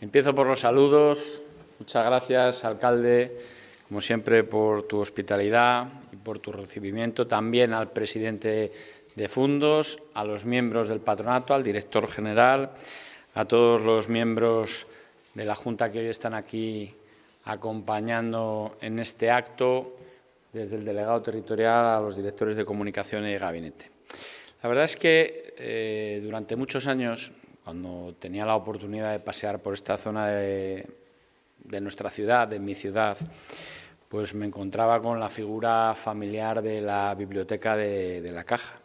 Empiezo por los saludos. Muchas gracias, alcalde, como siempre, por tu hospitalidad y por tu recibimiento. También al presidente de Fundos, a los miembros del patronato, al director general, a todos los miembros de la Junta que hoy están aquí acompañando en este acto, desde el delegado territorial a los directores de comunicación y gabinete. La verdad es que eh, durante muchos años cuando tenía la oportunidad de pasear por esta zona de, nuestra ciudad, de mi ciudad, pues me encontraba con la figura familiar de la biblioteca de, la caja.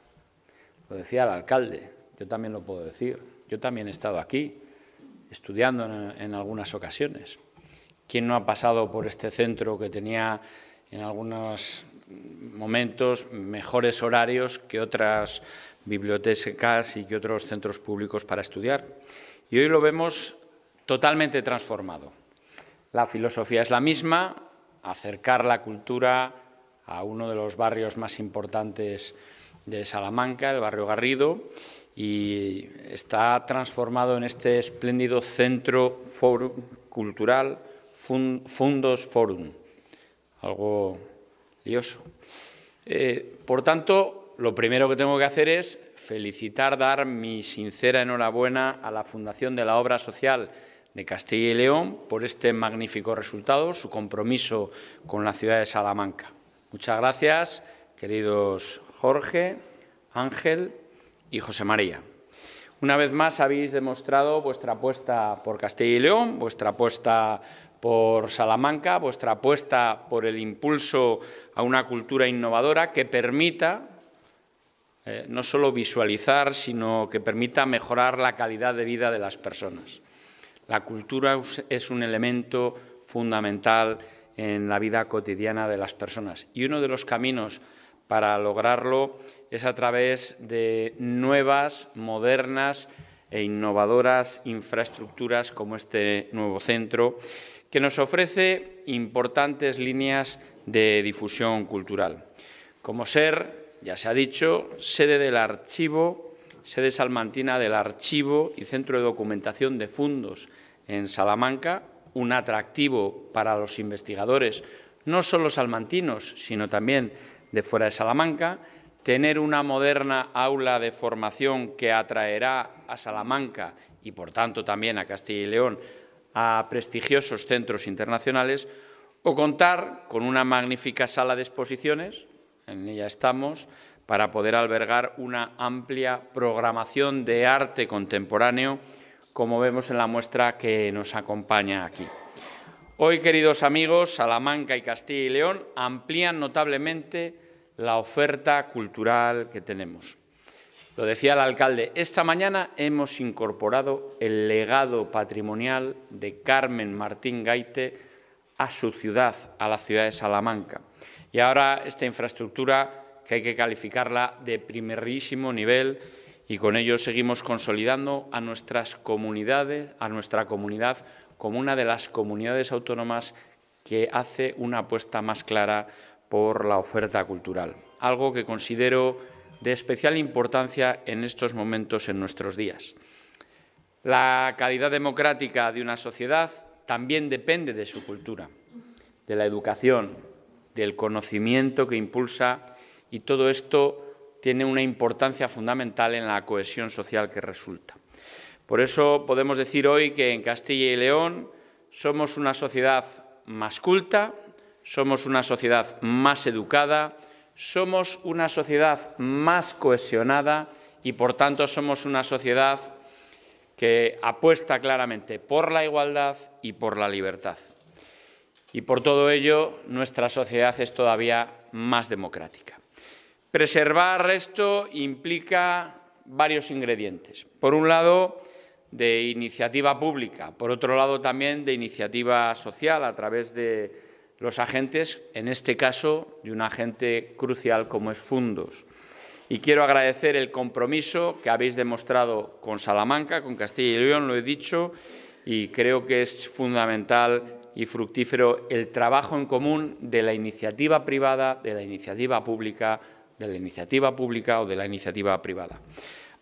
Lo decía el alcalde, yo también lo puedo decir. Yo también he estado aquí, estudiando en, en algunas ocasiones. ¿Quién no ha pasado por este centro que tenía en algunos momentos mejores horarios que otras bibliotecas y otros centros públicos para estudiar. Y hoy lo vemos totalmente transformado. La filosofía es la misma, acercar la cultura a uno de los barrios más importantes de Salamanca, el barrio Garrido, y está transformado en este espléndido centro cultural Fundos Forum, algo lioso. Eh, por tanto, lo primero que tengo que hacer es felicitar, dar mi sincera enhorabuena a la Fundación de la Obra Social de Castilla y León por este magnífico resultado, su compromiso con la ciudad de Salamanca. Muchas gracias, queridos Jorge, Ángel y José María. Una vez más habéis demostrado vuestra apuesta por Castilla y León, vuestra apuesta por Salamanca, vuestra apuesta por el impulso a una cultura innovadora que permita eh, no solo visualizar, sino que permita mejorar la calidad de vida de las personas. La cultura es un elemento fundamental en la vida cotidiana de las personas y uno de los caminos para lograrlo es a través de nuevas, modernas e innovadoras infraestructuras como este nuevo centro que nos ofrece importantes líneas de difusión cultural, como ser ya se ha dicho, sede del archivo, sede salmantina del archivo y centro de documentación de fondos en Salamanca, un atractivo para los investigadores, no solo salmantinos, sino también de fuera de Salamanca, tener una moderna aula de formación que atraerá a Salamanca y, por tanto, también a Castilla y León a prestigiosos centros internacionales, o contar con una magnífica sala de exposiciones en ella estamos, para poder albergar una amplia programación de arte contemporáneo, como vemos en la muestra que nos acompaña aquí. Hoy, queridos amigos, Salamanca y Castilla y León amplían notablemente la oferta cultural que tenemos. Lo decía el alcalde, esta mañana hemos incorporado el legado patrimonial de Carmen Martín Gaite a su ciudad, a la ciudad de Salamanca. Y ahora esta infraestructura que hay que calificarla de primerísimo nivel y con ello seguimos consolidando a nuestras comunidades, a nuestra comunidad como una de las comunidades autónomas que hace una apuesta más clara por la oferta cultural, algo que considero de especial importancia en estos momentos en nuestros días. La calidad democrática de una sociedad también depende de su cultura, de la educación, del conocimiento que impulsa y todo esto tiene una importancia fundamental en la cohesión social que resulta. Por eso podemos decir hoy que en Castilla y León somos una sociedad más culta, somos una sociedad más educada, somos una sociedad más cohesionada y, por tanto, somos una sociedad que apuesta claramente por la igualdad y por la libertad y por todo ello nuestra sociedad es todavía más democrática. Preservar esto implica varios ingredientes. Por un lado, de iniciativa pública, por otro lado también de iniciativa social a través de los agentes, en este caso de un agente crucial como es Fundos. Y quiero agradecer el compromiso que habéis demostrado con Salamanca, con Castilla y León, lo he dicho, y creo que es fundamental y fructífero el trabajo en común de la iniciativa privada, de la iniciativa pública, de la iniciativa pública o de la iniciativa privada.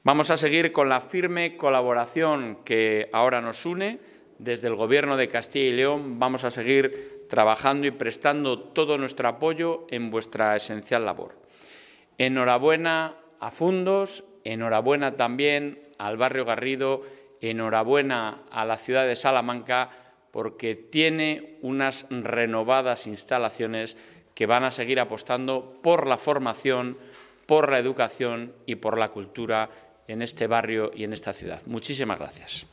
Vamos a seguir con la firme colaboración que ahora nos une. Desde el Gobierno de Castilla y León vamos a seguir trabajando y prestando todo nuestro apoyo en vuestra esencial labor. Enhorabuena a Fundos, enhorabuena también al Barrio Garrido, enhorabuena a la ciudad de Salamanca porque tiene unas renovadas instalaciones que van a seguir apostando por la formación, por la educación y por la cultura en este barrio y en esta ciudad. Muchísimas gracias.